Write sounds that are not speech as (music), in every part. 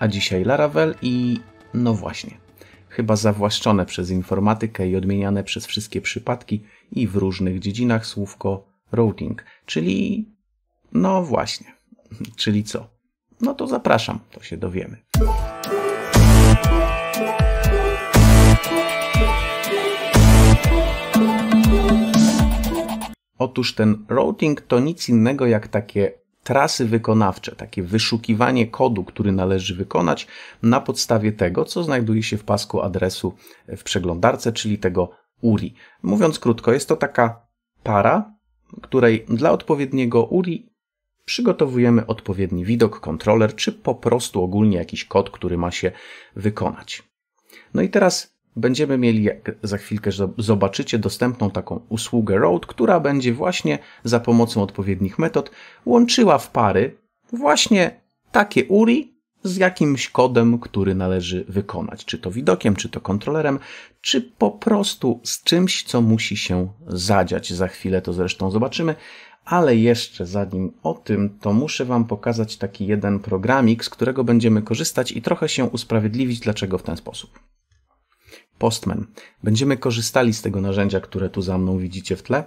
a dzisiaj Laravel i no właśnie, chyba zawłaszczone przez informatykę i odmieniane przez wszystkie przypadki i w różnych dziedzinach słówko routing, czyli no właśnie, (laughs) czyli co? No to zapraszam, to się dowiemy. Otóż ten routing to nic innego jak takie trasy wykonawcze, takie wyszukiwanie kodu, który należy wykonać na podstawie tego, co znajduje się w pasku adresu w przeglądarce, czyli tego URI. Mówiąc krótko, jest to taka para, której dla odpowiedniego URI przygotowujemy odpowiedni widok, kontroler, czy po prostu ogólnie jakiś kod, który ma się wykonać. No i teraz Będziemy mieli, jak za chwilkę zobaczycie, dostępną taką usługę Road, która będzie właśnie za pomocą odpowiednich metod łączyła w pary właśnie takie URI z jakimś kodem, który należy wykonać, czy to widokiem, czy to kontrolerem, czy po prostu z czymś, co musi się zadziać. Za chwilę to zresztą zobaczymy, ale jeszcze zanim o tym, to muszę Wam pokazać taki jeden programik, z którego będziemy korzystać i trochę się usprawiedliwić, dlaczego w ten sposób. Postman. Będziemy korzystali z tego narzędzia, które tu za mną widzicie w tle,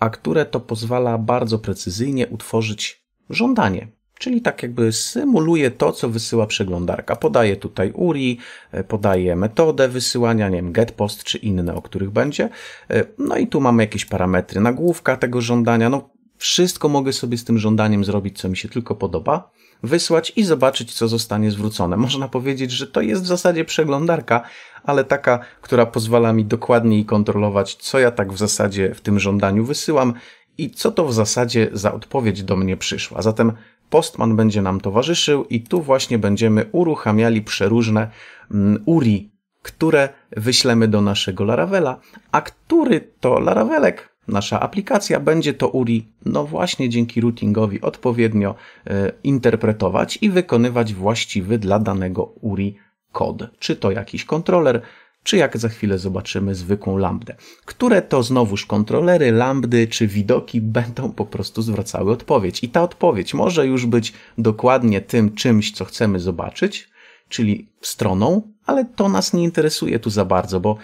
a które to pozwala bardzo precyzyjnie utworzyć żądanie, czyli tak jakby symuluje to, co wysyła przeglądarka. Podaje tutaj URI, e, podaje metodę wysyłania, nie wiem, getpost czy inne, o których będzie. E, no i tu mamy jakieś parametry, nagłówka tego żądania, no wszystko mogę sobie z tym żądaniem zrobić, co mi się tylko podoba wysłać i zobaczyć, co zostanie zwrócone. Można powiedzieć, że to jest w zasadzie przeglądarka, ale taka, która pozwala mi dokładniej kontrolować, co ja tak w zasadzie w tym żądaniu wysyłam i co to w zasadzie za odpowiedź do mnie przyszła. Zatem Postman będzie nam towarzyszył i tu właśnie będziemy uruchamiali przeróżne mm, URI, które wyślemy do naszego Laravela, a który to Laravelek Nasza aplikacja będzie to URI, no właśnie dzięki routingowi odpowiednio e, interpretować i wykonywać właściwy dla danego URI kod. Czy to jakiś kontroler, czy jak za chwilę zobaczymy zwykłą lambdę. Które to znowuż kontrolery, lambdy czy widoki będą po prostu zwracały odpowiedź. I ta odpowiedź może już być dokładnie tym czymś, co chcemy zobaczyć, czyli stroną, ale to nas nie interesuje tu za bardzo, bo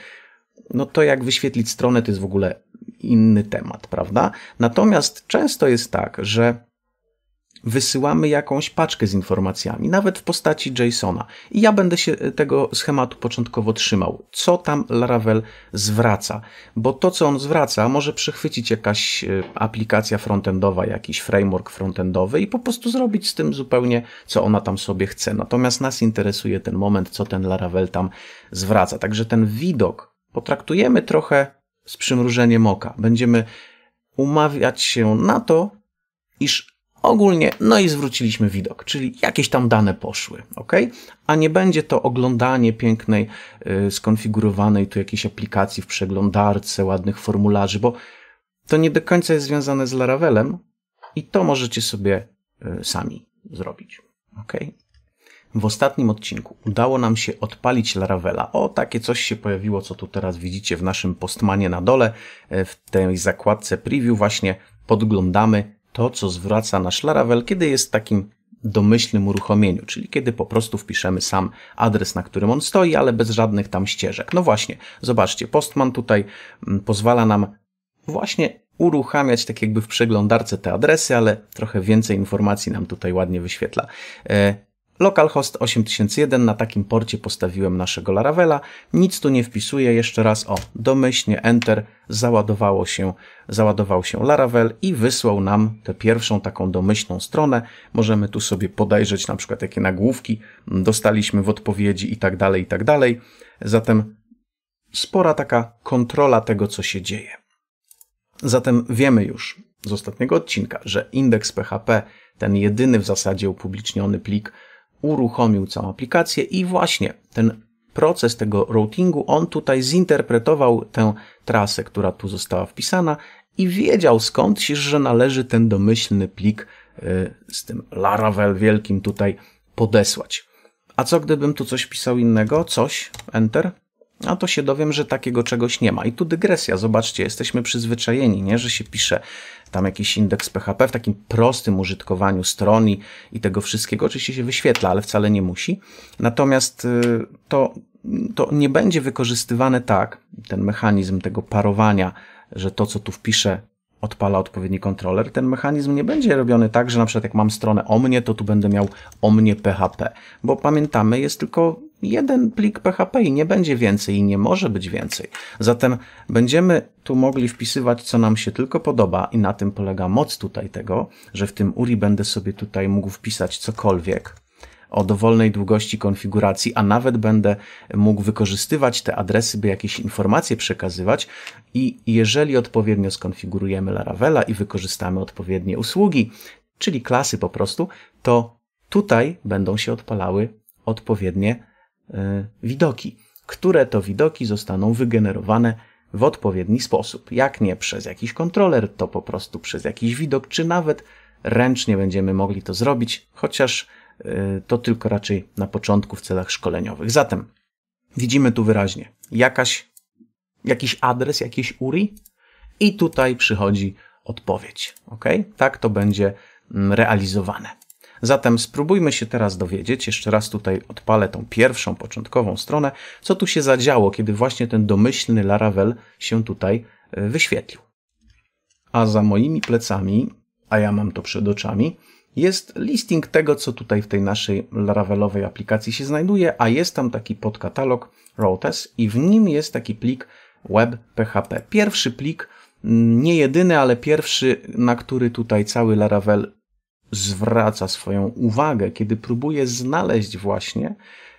no to jak wyświetlić stronę to jest w ogóle inny temat, prawda? Natomiast często jest tak, że wysyłamy jakąś paczkę z informacjami, nawet w postaci JSON-a. I ja będę się tego schematu początkowo trzymał. Co tam Laravel zwraca? Bo to, co on zwraca, może przechwycić jakaś y, aplikacja frontendowa, jakiś framework frontendowy i po prostu zrobić z tym zupełnie, co ona tam sobie chce. Natomiast nas interesuje ten moment, co ten Laravel tam zwraca. Także ten widok potraktujemy trochę z przymrużeniem oka. Będziemy umawiać się na to, iż ogólnie, no i zwróciliśmy widok, czyli jakieś tam dane poszły, ok? A nie będzie to oglądanie pięknej, yy, skonfigurowanej tu jakiejś aplikacji w przeglądarce, ładnych formularzy, bo to nie do końca jest związane z Laravelem i to możecie sobie yy, sami zrobić, ok? W ostatnim odcinku udało nam się odpalić Laravela. O, takie coś się pojawiło, co tu teraz widzicie w naszym postmanie na dole, e, w tej zakładce preview właśnie podglądamy to, co zwraca nasz Laravel, kiedy jest w takim domyślnym uruchomieniu, czyli kiedy po prostu wpiszemy sam adres, na którym on stoi, ale bez żadnych tam ścieżek. No właśnie, zobaczcie, Postman tutaj mm, pozwala nam właśnie uruchamiać tak jakby w przeglądarce te adresy, ale trochę więcej informacji nam tutaj ładnie wyświetla. E, Localhost 8001, na takim porcie postawiłem naszego Laravela, nic tu nie wpisuję, jeszcze raz, o, domyślnie Enter, załadowało się, załadował się Laravel i wysłał nam tę pierwszą taką domyślną stronę. Możemy tu sobie podejrzeć na przykład jakie nagłówki dostaliśmy w odpowiedzi i tak dalej, i tak dalej. Zatem spora taka kontrola tego, co się dzieje. Zatem wiemy już z ostatniego odcinka, że indeks PHP, ten jedyny w zasadzie upubliczniony plik, uruchomił całą aplikację i właśnie ten proces tego routingu, on tutaj zinterpretował tę trasę, która tu została wpisana i wiedział skądś, że należy ten domyślny plik y, z tym Laravel wielkim tutaj podesłać. A co gdybym tu coś pisał innego? Coś, enter, a to się dowiem, że takiego czegoś nie ma. I tu dygresja, zobaczcie, jesteśmy przyzwyczajeni, nie? że się pisze tam jakiś indeks PHP w takim prostym użytkowaniu stron i, i tego wszystkiego. Oczywiście się wyświetla, ale wcale nie musi. Natomiast y, to, to nie będzie wykorzystywane tak, ten mechanizm tego parowania, że to, co tu wpiszę, odpala odpowiedni kontroler, ten mechanizm nie będzie robiony tak, że na przykład jak mam stronę o mnie, to tu będę miał o mnie PHP, bo pamiętamy, jest tylko jeden plik PHP i nie będzie więcej i nie może być więcej. Zatem będziemy tu mogli wpisywać, co nam się tylko podoba i na tym polega moc tutaj tego, że w tym URI będę sobie tutaj mógł wpisać cokolwiek o dowolnej długości konfiguracji, a nawet będę mógł wykorzystywać te adresy, by jakieś informacje przekazywać i jeżeli odpowiednio skonfigurujemy Laravela i wykorzystamy odpowiednie usługi, czyli klasy po prostu, to tutaj będą się odpalały odpowiednie E, widoki. Które to widoki zostaną wygenerowane w odpowiedni sposób. Jak nie przez jakiś kontroler, to po prostu przez jakiś widok, czy nawet ręcznie będziemy mogli to zrobić, chociaż e, to tylko raczej na początku w celach szkoleniowych. Zatem widzimy tu wyraźnie jakaś, jakiś adres, jakiś URI i tutaj przychodzi odpowiedź. Ok? Tak to będzie mm, realizowane. Zatem spróbujmy się teraz dowiedzieć, jeszcze raz tutaj odpalę tą pierwszą, początkową stronę, co tu się zadziało, kiedy właśnie ten domyślny Laravel się tutaj e, wyświetlił. A za moimi plecami, a ja mam to przed oczami, jest listing tego, co tutaj w tej naszej Laravelowej aplikacji się znajduje, a jest tam taki podkatalog Routes i w nim jest taki plik web.php. Pierwszy plik, mm, nie jedyny, ale pierwszy, na który tutaj cały Laravel zwraca swoją uwagę, kiedy próbuje znaleźć właśnie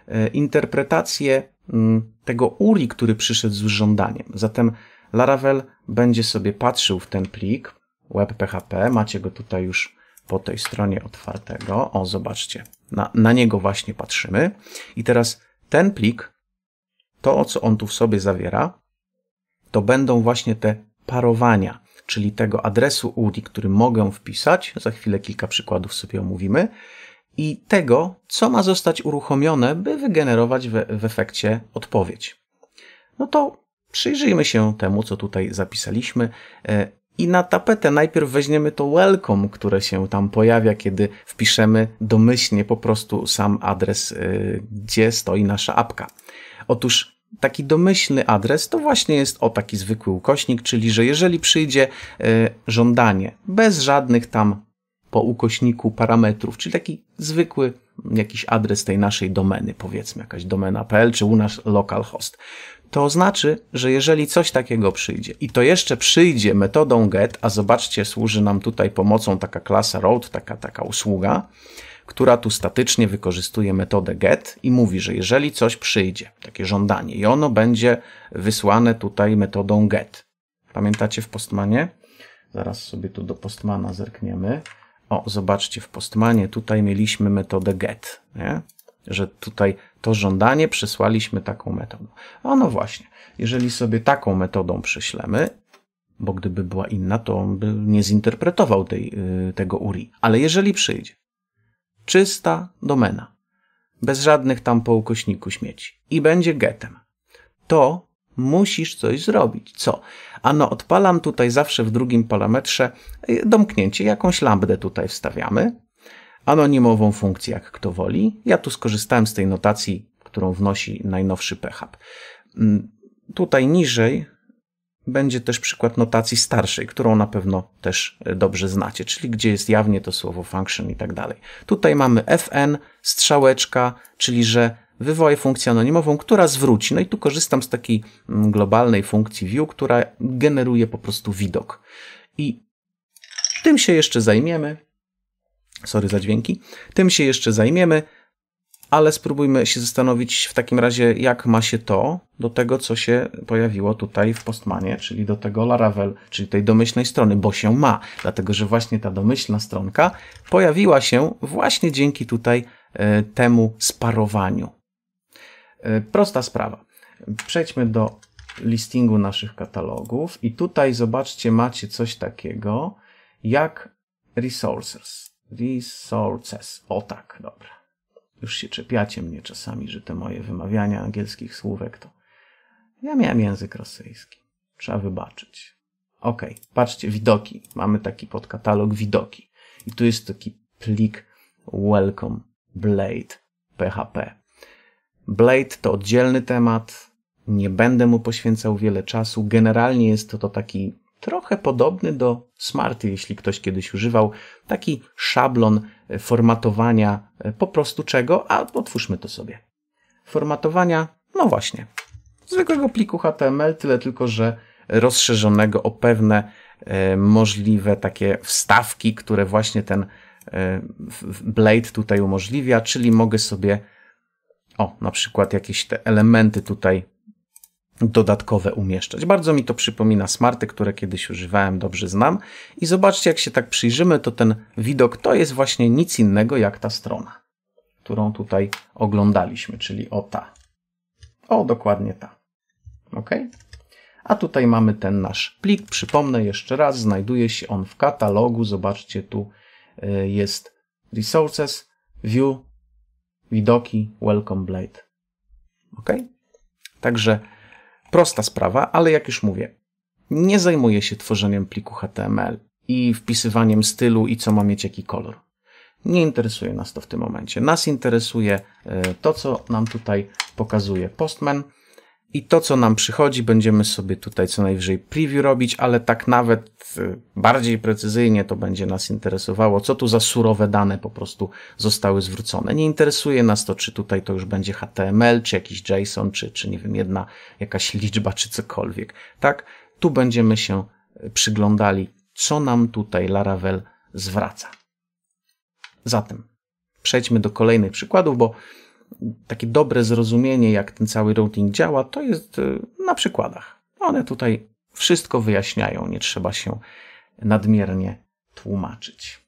e, interpretację mm, tego uri, który przyszedł z żądaniem. Zatem Laravel będzie sobie patrzył w ten plik web.php, macie go tutaj już po tej stronie otwartego. O, zobaczcie, na, na niego właśnie patrzymy. I teraz ten plik, to co on tu w sobie zawiera, to będą właśnie te parowania, czyli tego adresu UDI, który mogę wpisać, za chwilę kilka przykładów sobie omówimy, i tego, co ma zostać uruchomione, by wygenerować w, w efekcie odpowiedź. No to przyjrzyjmy się temu, co tutaj zapisaliśmy. E, I na tapetę najpierw weźmiemy to welcome, które się tam pojawia, kiedy wpiszemy domyślnie po prostu sam adres, e, gdzie stoi nasza apka. Otóż taki domyślny adres to właśnie jest o taki zwykły ukośnik, czyli że jeżeli przyjdzie e, żądanie bez żadnych tam po ukośniku parametrów, czyli taki zwykły jakiś adres tej naszej domeny, powiedzmy jakaś domena.pl czy u nas localhost, to znaczy, że jeżeli coś takiego przyjdzie i to jeszcze przyjdzie metodą get, a zobaczcie, służy nam tutaj pomocą taka klasa road, taka, taka usługa, która tu statycznie wykorzystuje metodę get i mówi, że jeżeli coś przyjdzie, takie żądanie, i ono będzie wysłane tutaj metodą get. Pamiętacie w Postmanie? Zaraz sobie tu do Postmana zerkniemy. O, zobaczcie, w Postmanie tutaj mieliśmy metodę get, nie? że tutaj to żądanie przysłaliśmy taką metodą. A no właśnie, jeżeli sobie taką metodą przyślemy, bo gdyby była inna, to on by nie zinterpretował tej, y, tego URI. Ale jeżeli przyjdzie Czysta domena. Bez żadnych tam po ukośniku śmieci. I będzie getem. To musisz coś zrobić. Co? Ano, odpalam tutaj zawsze w drugim parametrze e, domknięcie, jakąś lambdę tutaj wstawiamy, anonimową funkcję, jak kto woli. Ja tu skorzystałem z tej notacji, którą wnosi najnowszy PHP. Mm, tutaj niżej będzie też przykład notacji starszej, którą na pewno też e, dobrze znacie, czyli gdzie jest jawnie to słowo function i tak dalej. Tutaj mamy fn, strzałeczka, czyli że wywołaj funkcję anonimową, która zwróci. No i tu korzystam z takiej mm, globalnej funkcji view, która generuje po prostu widok. I tym się jeszcze zajmiemy. Sorry za dźwięki. Tym się jeszcze zajmiemy ale spróbujmy się zastanowić w takim razie, jak ma się to do tego, co się pojawiło tutaj w Postmanie, czyli do tego Laravel, czyli tej domyślnej strony, bo się ma, dlatego że właśnie ta domyślna stronka pojawiła się właśnie dzięki tutaj e, temu sparowaniu. E, prosta sprawa. Przejdźmy do listingu naszych katalogów i tutaj zobaczcie, macie coś takiego jak resources. Resources. O tak, dobra. Już się czepiacie mnie czasami, że te moje wymawiania angielskich słówek to. Ja miałem język rosyjski. Trzeba wybaczyć. Okej, okay, patrzcie, widoki. Mamy taki podkatalog widoki. I tu jest taki plik welcome blade php. Blade to oddzielny temat. Nie będę mu poświęcał wiele czasu. Generalnie jest to, to taki trochę podobny do Smarty, jeśli ktoś kiedyś używał. Taki szablon e, formatowania e, po prostu czego, a otwórzmy to sobie. Formatowania, no właśnie, zwykłego pliku HTML, tyle tylko, że rozszerzonego o pewne e, możliwe takie wstawki, które właśnie ten e, Blade tutaj umożliwia, czyli mogę sobie o, na przykład jakieś te elementy tutaj dodatkowe umieszczać. Bardzo mi to przypomina smarty, które kiedyś używałem, dobrze znam. I zobaczcie, jak się tak przyjrzymy, to ten widok to jest właśnie nic innego jak ta strona, którą tutaj oglądaliśmy, czyli o ta. O, dokładnie ta. OK? A tutaj mamy ten nasz plik. Przypomnę jeszcze raz, znajduje się on w katalogu. Zobaczcie, tu y, jest Resources, View, Widoki, Welcome Blade. OK? Także Prosta sprawa, ale jak już mówię, nie zajmuję się tworzeniem pliku HTML i wpisywaniem stylu i co ma mieć jaki kolor. Nie interesuje nas to w tym momencie. Nas interesuje e, to, co nam tutaj pokazuje Postman i to, co nam przychodzi, będziemy sobie tutaj co najwyżej preview robić, ale tak nawet y, bardziej precyzyjnie to będzie nas interesowało, co tu za surowe dane po prostu zostały zwrócone. Nie interesuje nas to, czy tutaj to już będzie HTML, czy jakiś JSON, czy, czy nie wiem, jedna jakaś liczba, czy cokolwiek. Tak, tu będziemy się y, przyglądali, co nam tutaj Laravel zwraca. Zatem przejdźmy do kolejnych przykładów, bo takie dobre zrozumienie, jak ten cały routing działa, to jest y, na przykładach. One tutaj wszystko wyjaśniają, nie trzeba się nadmiernie tłumaczyć.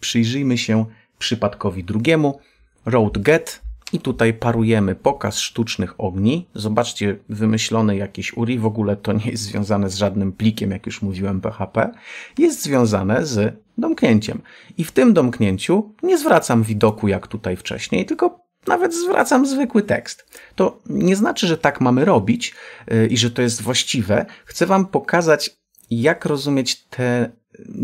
Przyjrzyjmy się przypadkowi drugiemu, route get i tutaj parujemy pokaz sztucznych ogni. Zobaczcie, wymyślony jakiś URI, w ogóle to nie jest związane z żadnym plikiem, jak już mówiłem PHP, jest związane z domknięciem. I w tym domknięciu nie zwracam widoku jak tutaj wcześniej, tylko nawet zwracam zwykły tekst. To nie znaczy, że tak mamy robić y, i że to jest właściwe. Chcę Wam pokazać, jak rozumieć te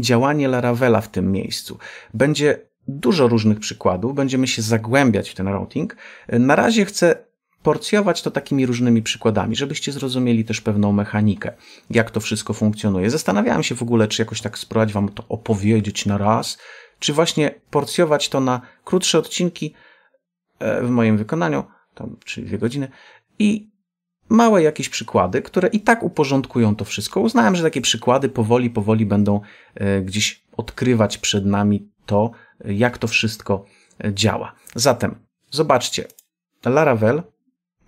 działanie Laravela w tym miejscu. Będzie dużo różnych przykładów, będziemy się zagłębiać w ten routing. Y, na razie chcę porcjować to takimi różnymi przykładami, żebyście zrozumieli też pewną mechanikę, jak to wszystko funkcjonuje. Zastanawiałem się w ogóle, czy jakoś tak spróbować Wam to opowiedzieć na raz, czy właśnie porcjować to na krótsze odcinki, E, w moim wykonaniu, tam czyli dwie godziny, i małe jakieś przykłady, które i tak uporządkują to wszystko. Uznałem, że takie przykłady powoli, powoli będą e, gdzieś odkrywać przed nami to, jak to wszystko e, działa. Zatem zobaczcie, Laravel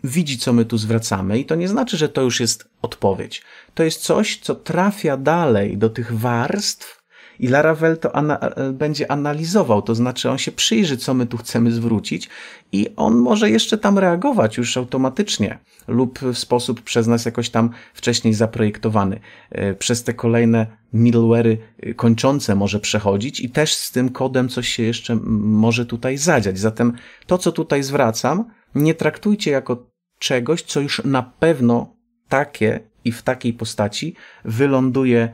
widzi, co my tu zwracamy, i to nie znaczy, że to już jest odpowiedź. To jest coś, co trafia dalej do tych warstw, i Laravel to ana e, będzie analizował, to znaczy on się przyjrzy, co my tu chcemy zwrócić i on może jeszcze tam reagować już automatycznie lub w sposób przez nas jakoś tam wcześniej zaprojektowany. E, przez te kolejne middleware'y e, kończące może przechodzić i też z tym kodem coś się jeszcze może tutaj zadziać. Zatem to, co tutaj zwracam, nie traktujcie jako czegoś, co już na pewno takie i w takiej postaci wyląduje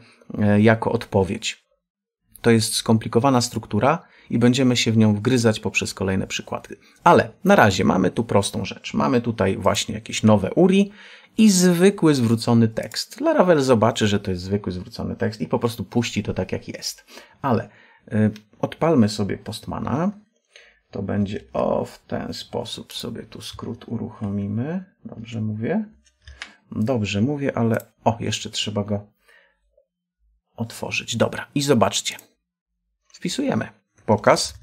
jako odpowiedź. To jest skomplikowana struktura i będziemy się w nią wgryzać poprzez kolejne przykłady. Ale na razie mamy tu prostą rzecz. Mamy tutaj właśnie jakieś nowe URI i zwykły zwrócony tekst. Laravel zobaczy, że to jest zwykły zwrócony tekst i po prostu puści to tak jak jest. Ale y, odpalmy sobie Postmana. To będzie o w ten sposób sobie tu skrót uruchomimy. Dobrze mówię? Dobrze mówię, ale o, jeszcze trzeba go otworzyć. Dobra, i zobaczcie wpisujemy pokaz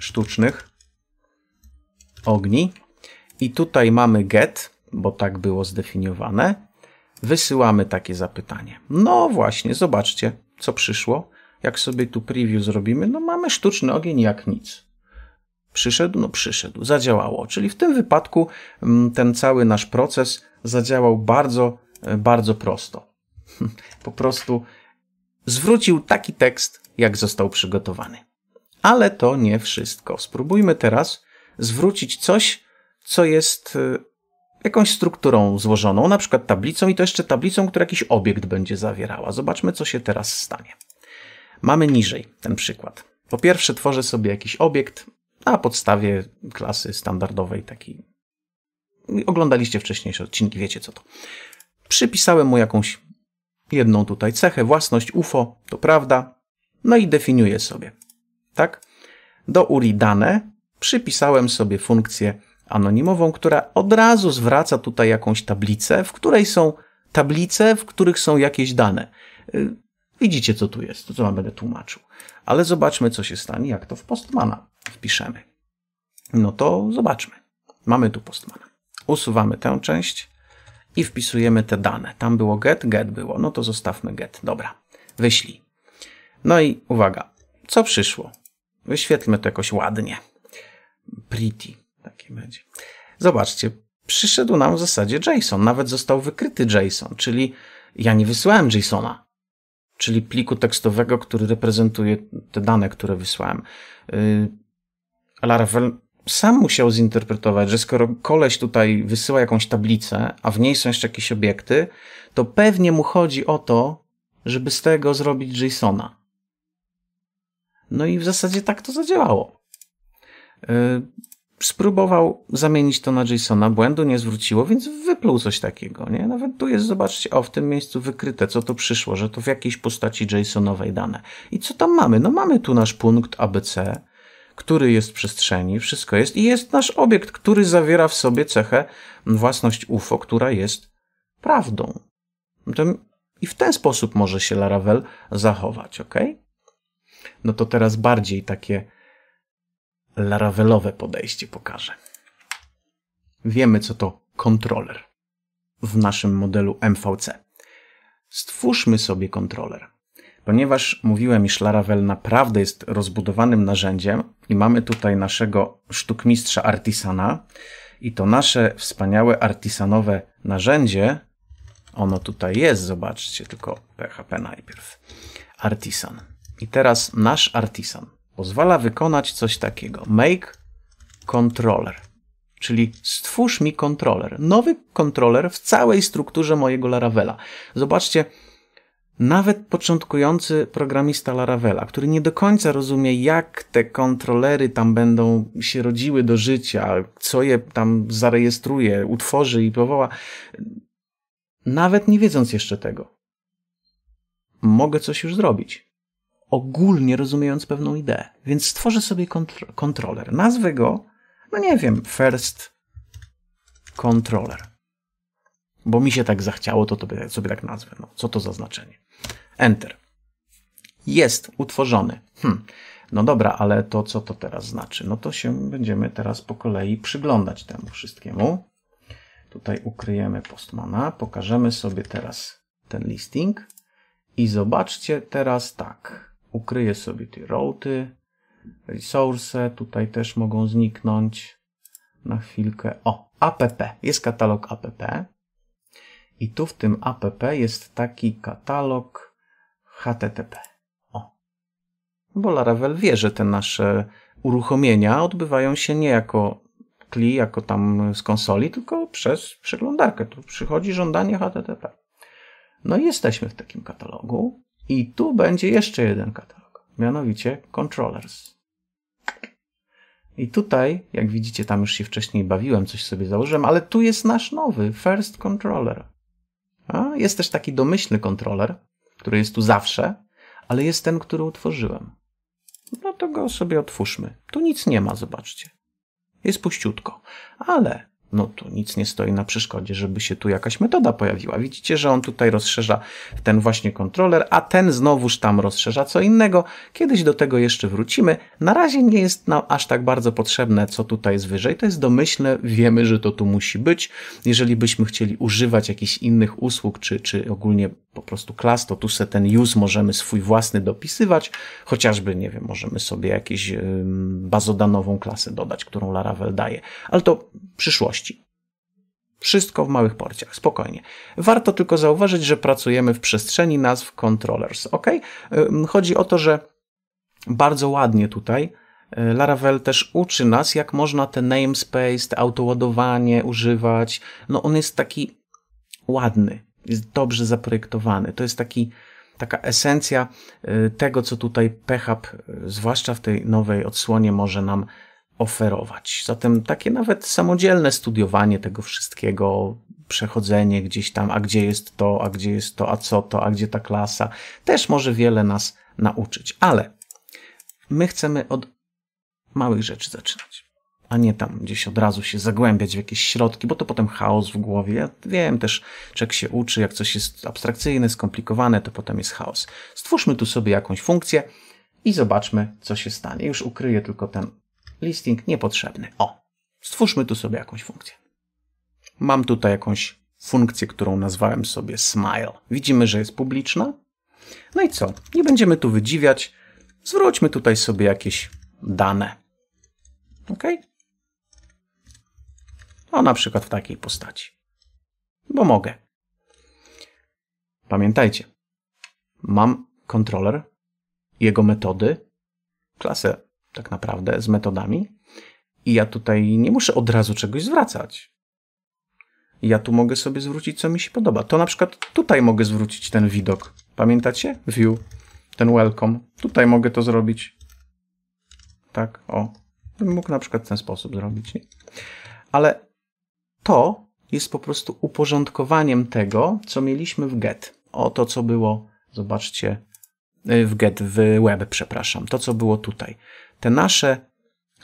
sztucznych ogni i tutaj mamy get, bo tak było zdefiniowane. Wysyłamy takie zapytanie. No właśnie, zobaczcie, co przyszło. Jak sobie tu preview zrobimy, no mamy sztuczny ogień jak nic. Przyszedł? No przyszedł, zadziałało. Czyli w tym wypadku mm, ten cały nasz proces zadziałał bardzo, e, bardzo prosto. (laughs) Po prostu zwrócił taki tekst, jak został przygotowany. Ale to nie wszystko. Spróbujmy teraz zwrócić coś, co jest y, jakąś strukturą złożoną, na przykład tablicą, i to jeszcze tablicą, która jakiś obiekt będzie zawierała. Zobaczmy, co się teraz stanie. Mamy niżej ten przykład. Po pierwsze, tworzę sobie jakiś obiekt na podstawie klasy standardowej, takiej. Oglądaliście wcześniejsze odcinki, wiecie co to. Przypisałem mu jakąś jedną tutaj cechę, własność UFO, to prawda no i definiuję sobie. Tak? Do URI dane przypisałem sobie funkcję anonimową, która od razu zwraca tutaj jakąś tablicę, w której są tablice, w których są jakieś dane. Y, widzicie, co tu jest, to co wam będę tłumaczył. Ale zobaczmy, co się stanie, jak to w Postmana wpiszemy. No to zobaczmy. Mamy tu Postmana. Usuwamy tę część i wpisujemy te dane. Tam było get, get było. No to zostawmy get. Dobra, wyślij. No i uwaga, co przyszło? Wyświetlmy to jakoś ładnie. Pretty, taki będzie. Zobaczcie, przyszedł nam w zasadzie JSON, nawet został wykryty JSON, czyli ja nie wysyłałem JSONa, czyli pliku tekstowego, który reprezentuje te dane, które wysłałem. Yy, Laravel sam musiał zinterpretować, że skoro koleś tutaj wysyła jakąś tablicę, a w niej są jeszcze jakieś obiekty, to pewnie mu chodzi o to, żeby z tego zrobić JSONa. No i w zasadzie tak to zadziałało. Y, spróbował zamienić to na JSON-a, błędu nie zwróciło, więc wypluł coś takiego. Nie? Nawet tu jest, zobaczcie, o, w tym miejscu wykryte, co to przyszło, że to w jakiejś postaci JSON-owej dane. I co tam mamy? No mamy tu nasz punkt ABC, który jest w przestrzeni, wszystko jest i jest nasz obiekt, który zawiera w sobie cechę własność UFO, która jest prawdą. No I w ten sposób może się Laravel zachować, ok? no to teraz bardziej takie larawelowe podejście pokażę. Wiemy, co to kontroler w naszym modelu MVC. Stwórzmy sobie kontroler. Ponieważ mówiłem, iż Laravel naprawdę jest rozbudowanym narzędziem i mamy tutaj naszego sztukmistrza Artisana i to nasze wspaniałe artisanowe narzędzie, ono tutaj jest, zobaczcie, tylko PHP najpierw. Artisan. I teraz nasz artisan pozwala wykonać coś takiego. Make controller, czyli stwórz mi kontroler. Nowy kontroler w całej strukturze mojego Laravela. Zobaczcie, nawet początkujący programista Laravela, który nie do końca rozumie, jak te kontrolery tam będą się rodziły do życia, co je tam zarejestruje, utworzy i powoła, nawet nie wiedząc jeszcze tego, mogę coś już zrobić ogólnie rozumiejąc pewną ideę. Więc stworzę sobie kontr kontroler. Nazwę go, no nie wiem, first controller. Bo mi się tak zachciało, to sobie, sobie tak nazwę. No, co to za znaczenie? Enter. Jest utworzony. Hm. No dobra, ale to co to teraz znaczy? No to się będziemy teraz po kolei przyglądać temu wszystkiemu. Tutaj ukryjemy Postmana. Pokażemy sobie teraz ten listing. I zobaczcie teraz tak. Ukryję sobie te routy. Resource tutaj też mogą zniknąć na chwilkę. O, app. Jest katalog app. I tu w tym app jest taki katalog HTTP. O. Bo Laravel wie, że te nasze uruchomienia odbywają się nie jako kli, jako tam z konsoli, tylko przez przeglądarkę. Tu przychodzi żądanie HTTP. No i jesteśmy w takim katalogu. I tu będzie jeszcze jeden katalog, mianowicie controllers. I tutaj, jak widzicie, tam już się wcześniej bawiłem, coś sobie założyłem, ale tu jest nasz nowy, first controller. A? Jest też taki domyślny kontroler, który jest tu zawsze, ale jest ten, który utworzyłem. No to go sobie otwórzmy. Tu nic nie ma, zobaczcie. Jest puściutko, ale no tu nic nie stoi na przeszkodzie, żeby się tu jakaś metoda pojawiła. Widzicie, że on tutaj rozszerza ten właśnie kontroler, a ten znowuż tam rozszerza co innego. Kiedyś do tego jeszcze wrócimy. Na razie nie jest nam aż tak bardzo potrzebne, co tutaj jest wyżej. To jest domyślne, wiemy, że to tu musi być. Jeżeli byśmy chcieli używać jakichś innych usług, czy, czy ogólnie po prostu klas, to tu se ten use możemy swój własny dopisywać, chociażby, nie wiem, możemy sobie jakąś bazodanową klasę dodać, którą Laravel daje, ale to przyszłości. Wszystko w małych porcjach, spokojnie. Warto tylko zauważyć, że pracujemy w przestrzeni nazw controllers, ok? Chodzi o to, że bardzo ładnie tutaj y, Laravel też uczy nas, jak można te namespace, te autoładowanie używać. No on jest taki ładny, dobrze zaprojektowany. To jest taki, taka esencja y, tego, co tutaj PHP, y, zwłaszcza w tej nowej odsłonie, może nam oferować. Zatem takie nawet samodzielne studiowanie tego wszystkiego, przechodzenie gdzieś tam, a gdzie jest to, a gdzie jest to, a co to, a gdzie ta klasa, też może wiele nas nauczyć. Ale my chcemy od małych rzeczy zaczynać a nie tam gdzieś od razu się zagłębiać w jakieś środki, bo to potem chaos w głowie. Ja wiem też, czek jak się uczy, jak coś jest abstrakcyjne, skomplikowane, to potem jest chaos. Stwórzmy tu sobie jakąś funkcję i zobaczmy, co się stanie. Już ukryję tylko ten listing niepotrzebny. O, stwórzmy tu sobie jakąś funkcję. Mam tutaj jakąś funkcję, którą nazwałem sobie smile. Widzimy, że jest publiczna. No i co? Nie będziemy tu wydziwiać. Zwróćmy tutaj sobie jakieś dane. OK? a na przykład w takiej postaci. Bo mogę. Pamiętajcie, mam kontroler, jego metody, klasę tak naprawdę z metodami i ja tutaj nie muszę od razu czegoś zwracać. Ja tu mogę sobie zwrócić, co mi się podoba. To na przykład tutaj mogę zwrócić ten widok. Pamiętacie? View, ten welcome. Tutaj mogę to zrobić. Tak, o. Bym mógł na przykład w ten sposób zrobić. Nie? Ale to jest po prostu uporządkowaniem tego, co mieliśmy w get. O to, co było, zobaczcie, y, w get, w web, przepraszam, to, co było tutaj. Te nasze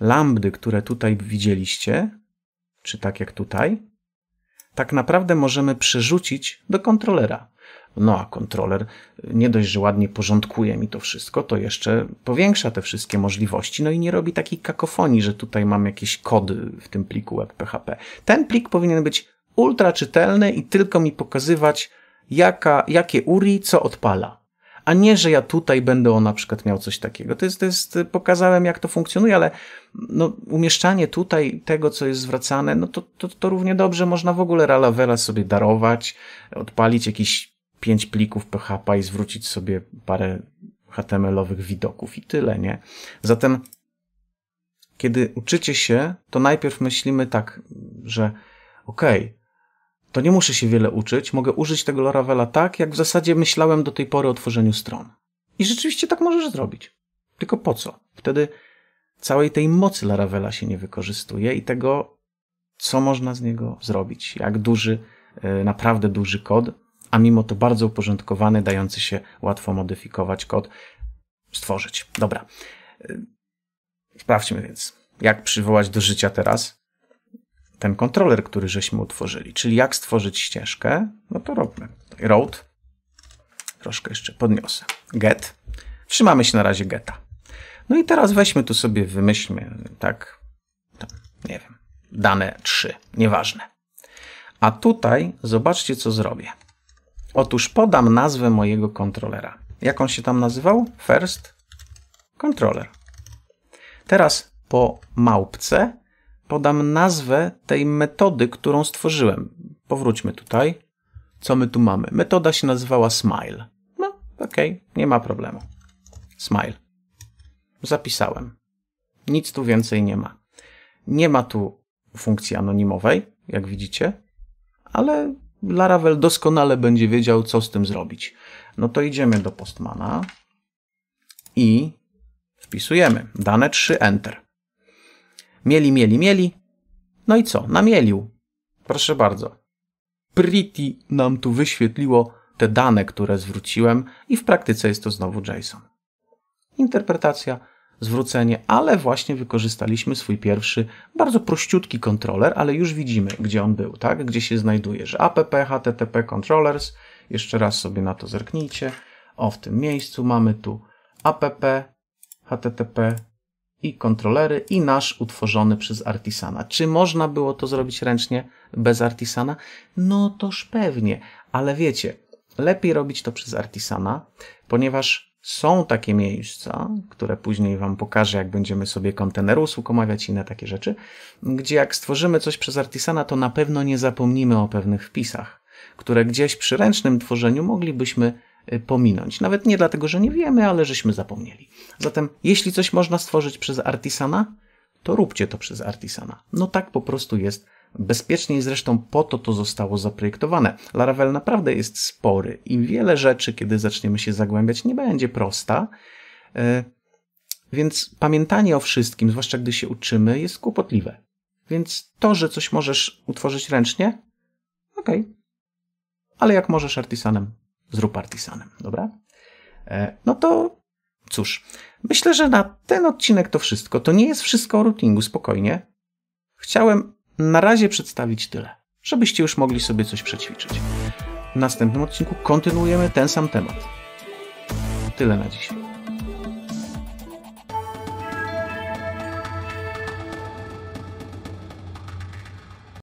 lambdy, które tutaj widzieliście, czy tak jak tutaj, tak naprawdę możemy przerzucić do kontrolera. No a kontroler nie dość, że ładnie porządkuje mi to wszystko, to jeszcze powiększa te wszystkie możliwości, no i nie robi takiej kakofonii, że tutaj mam jakieś kody w tym pliku web.php. Ten plik powinien być ultra czytelny i tylko mi pokazywać, jaka, jakie URI co odpala. A nie, że ja tutaj będę o na przykład miał coś takiego. To jest, to jest pokazałem, jak to funkcjonuje, ale no, umieszczanie tutaj tego, co jest zwracane, no to, to, to równie dobrze można w ogóle Ralavela sobie darować, odpalić jakiś pięć plików PHP i zwrócić sobie parę HTML-owych widoków i tyle, nie? Zatem, kiedy uczycie się, to najpierw myślimy tak, że okej, okay, to nie muszę się wiele uczyć, mogę użyć tego Laravel'a tak, jak w zasadzie myślałem do tej pory o tworzeniu stron. I rzeczywiście tak możesz zrobić. Tylko po co? Wtedy całej tej mocy Laravel'a się nie wykorzystuje i tego, co można z niego zrobić, jak duży, e, naprawdę duży kod a mimo to bardzo uporządkowany, dający się łatwo modyfikować kod, stworzyć. Dobra. Y, sprawdźmy więc, jak przywołać do życia teraz ten kontroler, który żeśmy utworzyli, czyli jak stworzyć ścieżkę, no to robmy. road, troszkę jeszcze podniosę, get, trzymamy się na razie geta. No i teraz weźmy tu sobie, wymyślmy, tak, nie wiem, dane 3, nieważne. A tutaj zobaczcie, co zrobię. Otóż podam nazwę mojego kontrolera. Jak on się tam nazywał? First controller. Teraz po małpce podam nazwę tej metody, którą stworzyłem. Powróćmy tutaj. Co my tu mamy? Metoda się nazywała smile. No, okej, nie ma problemu. Smile. Zapisałem. Nic tu więcej nie ma. Nie ma tu funkcji anonimowej, jak widzicie, ale Laravel doskonale będzie wiedział, co z tym zrobić. No to idziemy do Postmana i wpisujemy dane 3 Enter. Mieli, mieli, mieli. No i co? Namielił. Proszę bardzo. Pretty nam tu wyświetliło te dane, które zwróciłem i w praktyce jest to znowu JSON. Interpretacja zwrócenie, ale właśnie wykorzystaliśmy swój pierwszy, bardzo prościutki kontroler, ale już widzimy, gdzie on był, tak? Gdzie się znajduje, że app http controllers, jeszcze raz sobie na to zerknijcie, o w tym miejscu mamy tu app http i kontrolery i nasz utworzony przez Artisana. Czy można było to zrobić ręcznie bez Artisana? No toż pewnie, ale wiecie, lepiej robić to przez Artisana, ponieważ są takie miejsca, które później Wam pokażę, jak będziemy sobie kontener usług omawiać i inne takie rzeczy, gdzie jak stworzymy coś przez Artisana, to na pewno nie zapomnimy o pewnych wpisach, które gdzieś przy ręcznym tworzeniu moglibyśmy y, pominąć. Nawet nie dlatego, że nie wiemy, ale żeśmy zapomnieli. Zatem, jeśli coś można stworzyć przez Artisana, to róbcie to przez Artisana. No tak po prostu jest Bezpiecznie i zresztą po to to zostało zaprojektowane. Laravel naprawdę jest spory i wiele rzeczy, kiedy zaczniemy się zagłębiać, nie będzie prosta. E, więc pamiętanie o wszystkim, zwłaszcza gdy się uczymy, jest kłopotliwe. Więc to, że coś możesz utworzyć ręcznie, okej. Okay. Ale jak możesz artisanem, zrób artisanem, dobra? E, no to cóż, myślę, że na ten odcinek to wszystko. To nie jest wszystko o routingu, spokojnie. Chciałem na razie przedstawić tyle, żebyście już mogli sobie coś przećwiczyć. W następnym odcinku kontynuujemy ten sam temat. Tyle na dzisiaj.